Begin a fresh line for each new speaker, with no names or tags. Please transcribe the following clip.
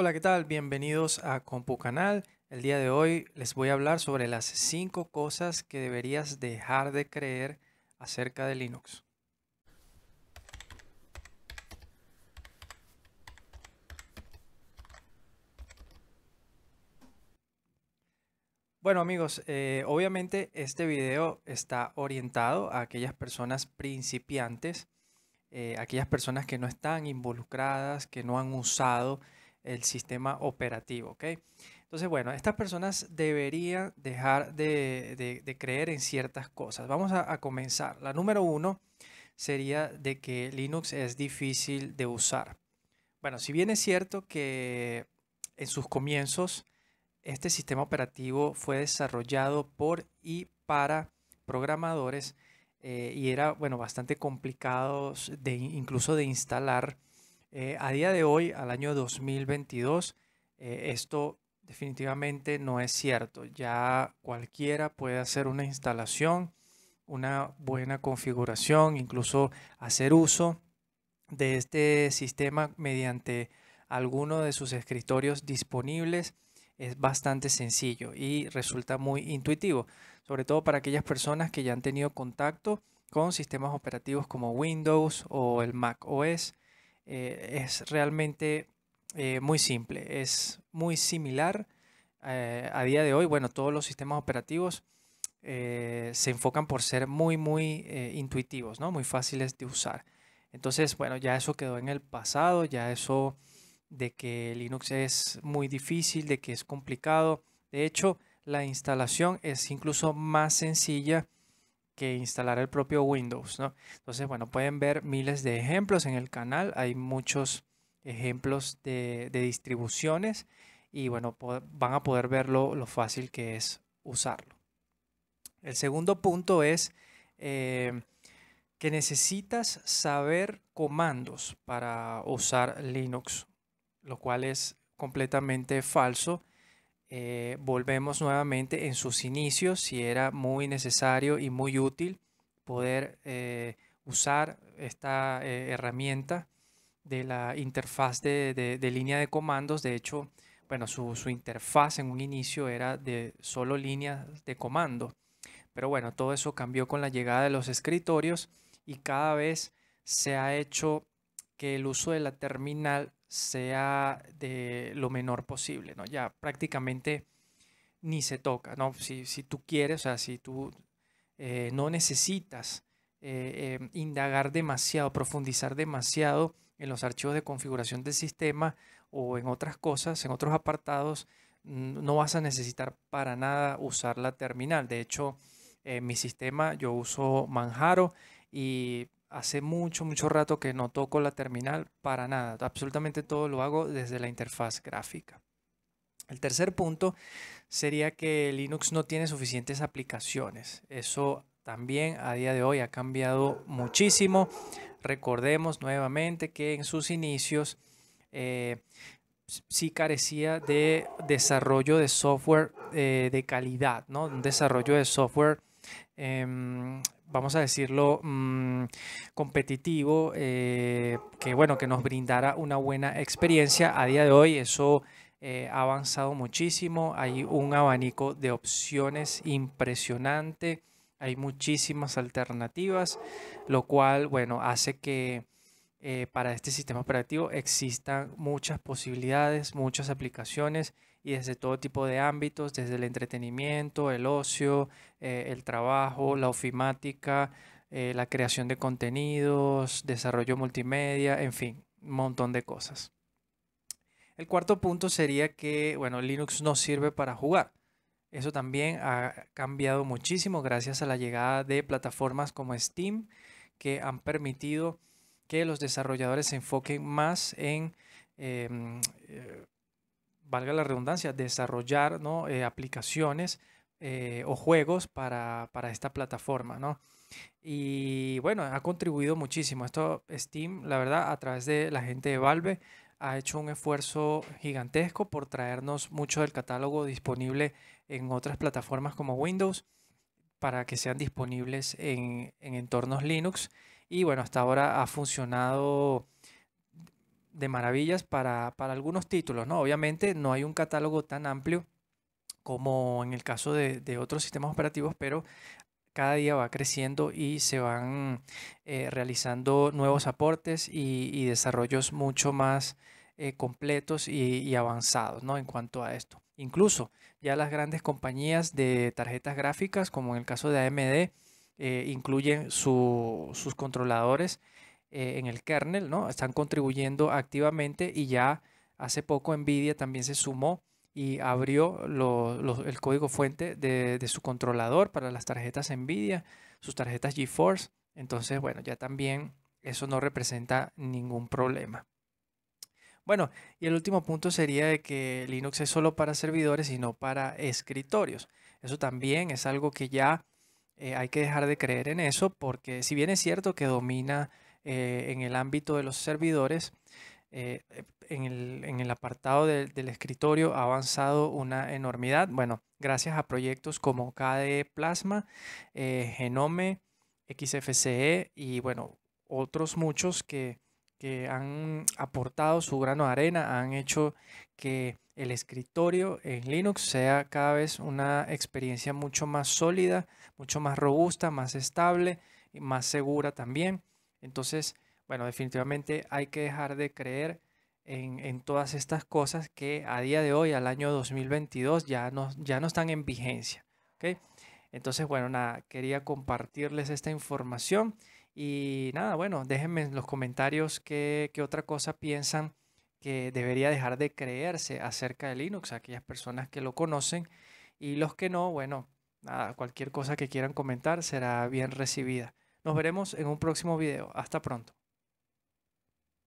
Hola, ¿qué tal? Bienvenidos a Compu Canal. El día de hoy les voy a hablar sobre las 5 cosas que deberías dejar de creer acerca de Linux. Bueno amigos, eh, obviamente este video está orientado a aquellas personas principiantes, eh, aquellas personas que no están involucradas, que no han usado el sistema operativo. ok Entonces, bueno, estas personas deberían dejar de, creer en ciertas cosas. Vamos a, comenzar. La número uno sería de que Linux es difícil de usar. Bueno, si bien es cierto que en sus comienzos este sistema operativo fue desarrollado por y para programadores eh, y era, bueno, bastante complicado de, incluso de instalar eh, a día de hoy, al año 2022, eh, esto definitivamente no es cierto. Ya cualquiera puede hacer una instalación, una buena configuración, incluso hacer uso de este sistema mediante alguno de sus escritorios disponibles es bastante sencillo y resulta muy intuitivo, sobre todo para aquellas personas que ya han tenido contacto con sistemas operativos como Windows o el Mac OS eh, es realmente eh, muy simple, es muy similar. Eh, a día de hoy, bueno, todos los sistemas operativos se enfocan por ser muy, muy intuitivos, ¿no? Muy fáciles de usar. Entonces, bueno, ya eso quedó en el pasado, ya eso de que Linux es muy difícil, de que es complicado. De hecho, la instalación es incluso más sencilla que instalar el propio Windows. ¿no? Entonces, bueno, pueden ver miles de ejemplos en el canal. Hay muchos ejemplos de, distribuciones y bueno, van a poder ver lo, fácil que es usarlo. El segundo punto es eh, que necesitas saber comandos para usar Linux, lo cual es completamente falso eh, volvemos nuevamente en sus inicios si era muy necesario y muy útil poder eh, usar esta eh, herramienta de la interfaz de, línea de comandos. De hecho, bueno, su, su, interfaz en un inicio era de solo líneas de comando. Pero bueno, todo eso cambió con la llegada de los escritorios y cada vez se ha hecho que el uso de la terminal sea de lo menor posible, ¿no? Ya prácticamente ni se toca, ¿no? Si, tú quieres, o sea, si tú eh, no necesitas eh, em, indagar demasiado, profundizar demasiado en los archivos de configuración del sistema o en otras cosas, en otros apartados, no vas a necesitar para nada usar la terminal. De hecho, en eh, mi sistema yo uso Manjaro y hace mucho, mucho rato que no toco la terminal para nada. Absolutamente todo lo hago desde la interfaz gráfica. El tercer punto sería que Linux no tiene suficientes aplicaciones. Eso también a día de hoy ha cambiado muchísimo. Recordemos nuevamente que en sus inicios eh, sí carecía de desarrollo de software eh, de calidad, ¿no? Un desarrollo de software em, vamos a decirlo, mm, competitivo, eh, que bueno, que nos brindara una buena experiencia. A día de hoy eso eh, ha avanzado muchísimo, hay un abanico de opciones impresionante, hay muchísimas alternativas, lo cual, bueno, hace que... Eh, para este sistema operativo existan muchas posibilidades, muchas aplicaciones y desde todo tipo de ámbitos, desde el entretenimiento, el ocio, eh, el trabajo, la ofimática, eh, la creación de contenidos, desarrollo multimedia, en fin, un montón de cosas. El cuarto punto sería que, bueno, Linux no sirve para jugar. Eso también ha cambiado muchísimo gracias a la llegada de plataformas como Steam, que han permitido que los desarrolladores se enfoquen más en em, eh, valga la redundancia, desarrollar eh, aplicaciones eh, o juegos para, esta plataforma, ¿no? Y bueno, ha contribuido muchísimo. Esto Steam, la verdad, a través de la gente de Valve, ha hecho un esfuerzo gigantesco por traernos mucho del catálogo disponible en otras plataformas como Windows para que sean disponibles en, en entornos Linux. Y bueno, hasta ahora ha funcionado de maravillas para, algunos títulos, ¿no? Obviamente no hay un catálogo tan amplio como en el caso de, otros sistemas operativos, pero cada día va creciendo y se van eh, realizando nuevos aportes y, desarrollos mucho más eh, completos y, avanzados ¿no? en cuanto a esto. Incluso ya las grandes compañías de tarjetas gráficas, como en el caso de AMD, eh, incluyen sus controladores eh, en el kernel, ¿no? Están contribuyendo activamente y ya hace poco NVIDIA también se sumó y abrió el código fuente de, su controlador para las tarjetas NVIDIA, sus tarjetas GeForce. Entonces, bueno, ya también eso no representa ningún problema. Bueno, y el último punto sería de que Linux es solo para servidores y no para escritorios. Eso también es algo que ya eh, hay que dejar de creer en eso porque si bien es cierto que domina eh, en el ámbito de los servidores. Eh, eh, en, el, apartado del escritorio ha avanzado una enormidad. Bueno, gracias a proyectos como KDE Plasma, Genome, XFCE y bueno, otros muchos que, que han aportado su grano de arena, han hecho que el escritorio en Linux sea cada vez una experiencia mucho más sólida, mucho más robusta, más estable y más segura también. Entonces, bueno, definitivamente hay que dejar de creer en, todas estas cosas que a día de hoy, al año 2022, ya no, ya no están en vigencia. ¿okay? Entonces, bueno, nada, quería compartirles esta información y nada, bueno, déjenme en los comentarios qué, qué otra cosa piensan que debería dejar de creerse acerca de Linux, aquellas personas que lo conocen y los que no, bueno, nada, cualquier cosa que quieran comentar será bien recibida. Nos veremos en un próximo video. Hasta pronto.